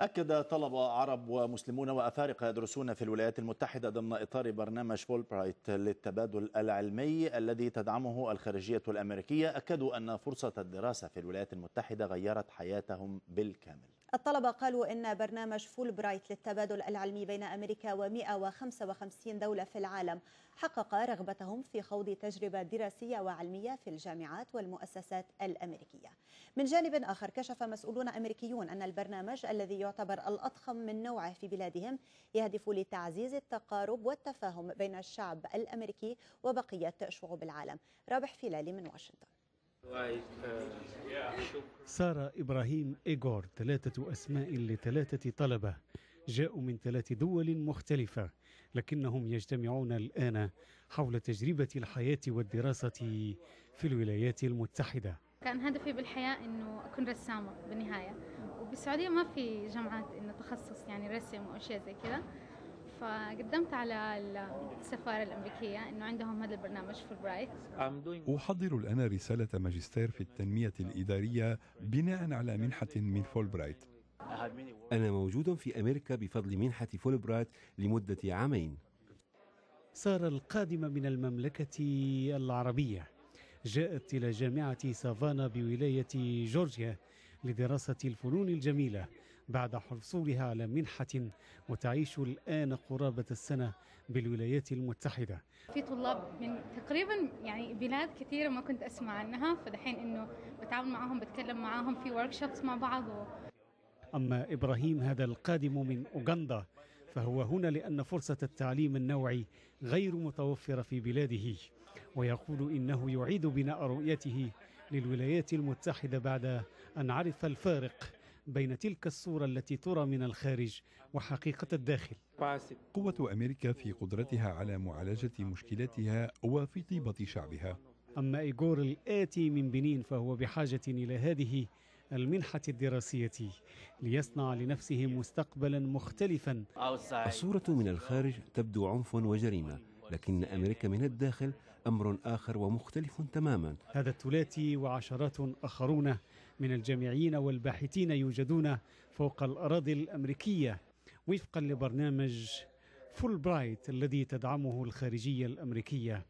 أكد طلبة عرب ومسلمون وأفارقة يدرسون في الولايات المتحدة ضمن إطار برنامج فولبرايت للتبادل العلمي الذي تدعمه الخارجية الأمريكية أكدوا أن فرصة الدراسة في الولايات المتحدة غيرت حياتهم بالكامل الطلبة قالوا إن برنامج فول برايت للتبادل العلمي بين أمريكا و155 دولة في العالم حقق رغبتهم في خوض تجربة دراسية وعلمية في الجامعات والمؤسسات الأمريكية من جانب آخر كشف مسؤولون أمريكيون أن البرنامج الذي يعتبر الأضخم من نوعه في بلادهم يهدف لتعزيز التقارب والتفاهم بين الشعب الأمريكي وبقية شعوب العالم رابح فيلالي من واشنطن سارة إبراهيم إيغور ثلاثة أسماء لثلاثة طلبة جاءوا من ثلاث دول مختلفة لكنهم يجتمعون الآن حول تجربة الحياة والدراسة في الولايات المتحدة كان هدفي بالحياة أنه أكون رسامة بالنهاية وبالسعودية ما في جامعات أنه تخصص يعني رسم وأشياء زي كذا فقدمت على السفارة الأمريكية أنه عندهم هذا البرنامج برايت أحضر الآن رسالة ماجستير في التنمية الإدارية بناء على منحة من فولبرايت أنا موجود في أمريكا بفضل منحة فولبرايت لمدة عامين سارة القادمة من المملكة العربية جاءت إلى جامعة سافانا بولاية جورجيا لدراسة الفنون الجميلة بعد حصولها على منحة وتعيش الآن قرابة السنة بالولايات المتحدة في طلاب من تقريبا يعني بلاد كثيرة ما كنت أسمع عنها فدحين إنه بتعامل معاهم بتكلم معاهم في وركشوبس مع بعض و... أما إبراهيم هذا القادم من أوغندا فهو هنا لأن فرصة التعليم النوعي غير متوفرة في بلاده ويقول إنه يعيد بناء رؤيته للولايات المتحدة بعد أن عرف الفارق بين تلك الصورة التي ترى من الخارج وحقيقة الداخل قوة أمريكا في قدرتها على معالجة مشكلاتها وفي طيبة شعبها أما إيغور الآتي من بنين فهو بحاجة إلى هذه المنحة الدراسية ليصنع لنفسه مستقبلا مختلفا الصورة من الخارج تبدو عنف وجريمة لكن أمريكا من الداخل أمر آخر ومختلف تماما هذا الثلاثي وعشرات آخرون من الجامعيين والباحثين يوجدون فوق الأراضي الأمريكية وفقا لبرنامج فول برايت الذي تدعمه الخارجية الأمريكية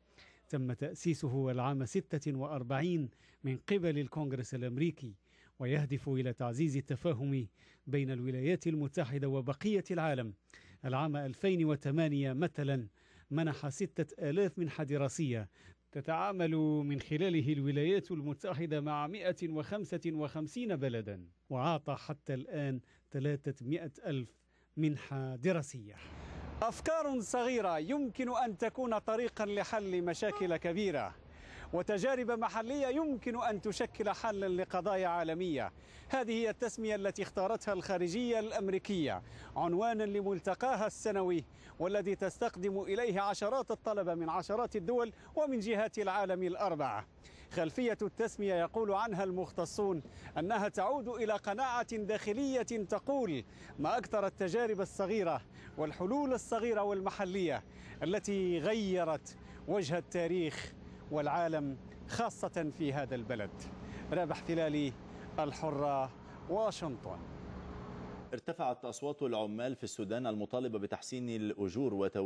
تم تأسيسه العام 46 من قبل الكونغرس الأمريكي ويهدف إلى تعزيز التفاهم بين الولايات المتحدة وبقية العالم العام 2008 مثلا منح ستة آلاف منحة دراسية تتعامل من خلاله الولايات المتحدة مع 155 بلدا وعاطى حتى الآن 300 ألف منحة دراسية أفكار صغيرة يمكن أن تكون طريقا لحل مشاكل كبيرة وتجارب محلية يمكن أن تشكل حلا لقضايا عالمية هذه هي التسمية التي اختارتها الخارجية الأمريكية عنوانا لملتقاها السنوي والذي تستقدم إليه عشرات الطلبة من عشرات الدول ومن جهات العالم الأربعة خلفية التسمية يقول عنها المختصون أنها تعود إلى قناعة داخلية تقول ما أكثر التجارب الصغيرة والحلول الصغيرة والمحلية التي غيرت وجه التاريخ والعالم خاصة في هذا البلد رابح تلالي الحرة واشنطن ارتفعت أصوات العمال في السودان المطالبة بتحسين الأجور وتوفير